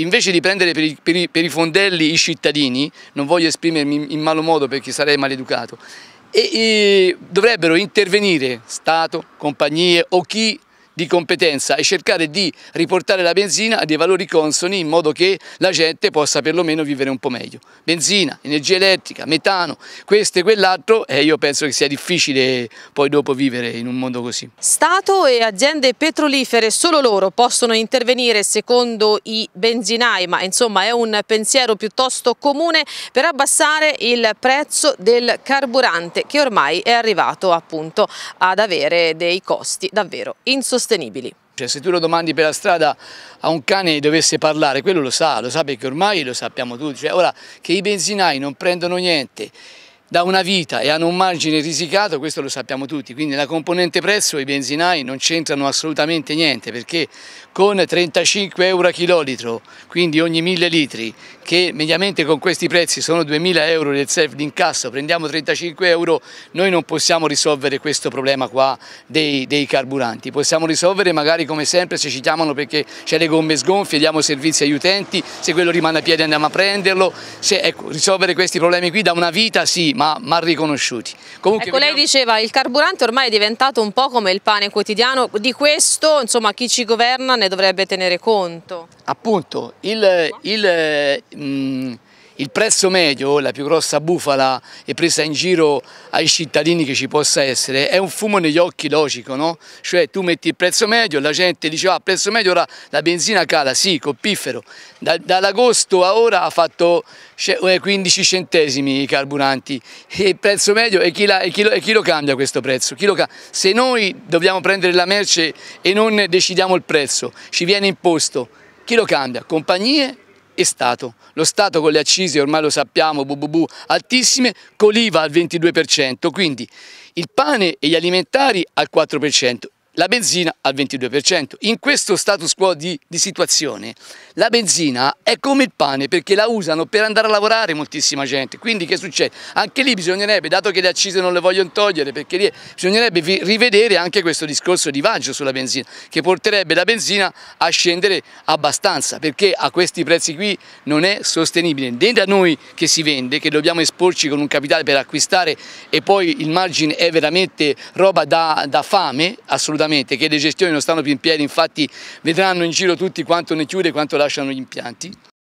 invece di prendere per i, per, i, per i, fondelli i cittadini, non voglio esprimermi in malo modo perché sarei maleducato, e, e dovrebbero intervenire Stato, compagnie o chi di competenza e cercare di riportare la benzina a dei valori consoni in modo che la gente possa perlomeno vivere un po' meglio. Benzina, energia elettrica, metano, questo e quell'altro e eh, io penso che sia difficile poi dopo vivere in un mondo così. Stato e aziende petrolifere, solo loro possono intervenire secondo i benzinai, ma insomma è un pensiero piuttosto comune per abbassare il prezzo del carburante che ormai è arrivato appunto ad avere dei costi davvero insostenibili sostenibili. Cioè, se tu lo domandi per la strada a un cane dovesse parlare, quello lo sa, lo sa perché ormai lo sappiamo tutti. Cioè, ora che i benzinai non prendono niente da una vita e hanno un margine risicato, questo lo sappiamo tutti, quindi la componente prezzo i benzinai non c'entrano assolutamente niente perché con 35 euro a chilolitro, quindi ogni 1000 litri, che mediamente con questi prezzi sono 2000 euro del self d'incasso, prendiamo 35 euro, noi non possiamo risolvere questo problema qua dei, dei carburanti, possiamo risolvere magari come sempre se ci chiamano perché c'è le gomme sgonfie, diamo servizi agli utenti, se quello rimane a piedi andiamo a prenderlo, se, ecco, risolvere questi problemi qui da una vita sì, ma, ma riconosciuti. Comunque, ecco, vediamo... lei diceva che il carburante ormai è diventato un po' come il pane quotidiano, di questo insomma, chi ci governa ne dovrebbe tenere conto. Appunto, il... il mh, mm, il prezzo medio, la più grossa bufala e presa in giro ai cittadini che ci possa essere, è un fumo negli occhi logico, no? Cioè tu metti il prezzo medio, la gente dice ah prezzo medio ora la benzina cala, sì, coppifero, da, dall'agosto a ora ha fatto 15 cioè, eh, centesimi i carburanti e il prezzo medio e chi, la, e chi, lo, e chi lo, cambia questo prezzo? Chi cambia? Se noi dobbiamo prendere la merce e non decidiamo il prezzo, ci viene imposto, chi lo cambia? Compagnie è Stato. Lo Stato con le accise, ormai lo sappiamo, bu, bu, bu, altissime, con l'IVA al 22%, quindi il pane e gli alimentari al 4%, la benzina al 22%. In questo status quo di, di, situazione la benzina è come il pane perché la usano per andare a lavorare moltissima gente, quindi che succede? Anche lì bisognerebbe, dato che le accise non le vogliono togliere, perché lì bisognerebbe rivedere anche questo discorso di vaggio sulla benzina, che porterebbe la benzina a scendere abbastanza, perché a questi prezzi qui non è sostenibile, né da noi che si vende, che dobbiamo esporci con un capitale per acquistare e poi il margine è veramente roba da, da fame, assolutamente assolutamente, che le gestioni non stanno più in piedi, infatti vedranno in giro tutti quanto ne chiude e quanto lasciano gli impianti.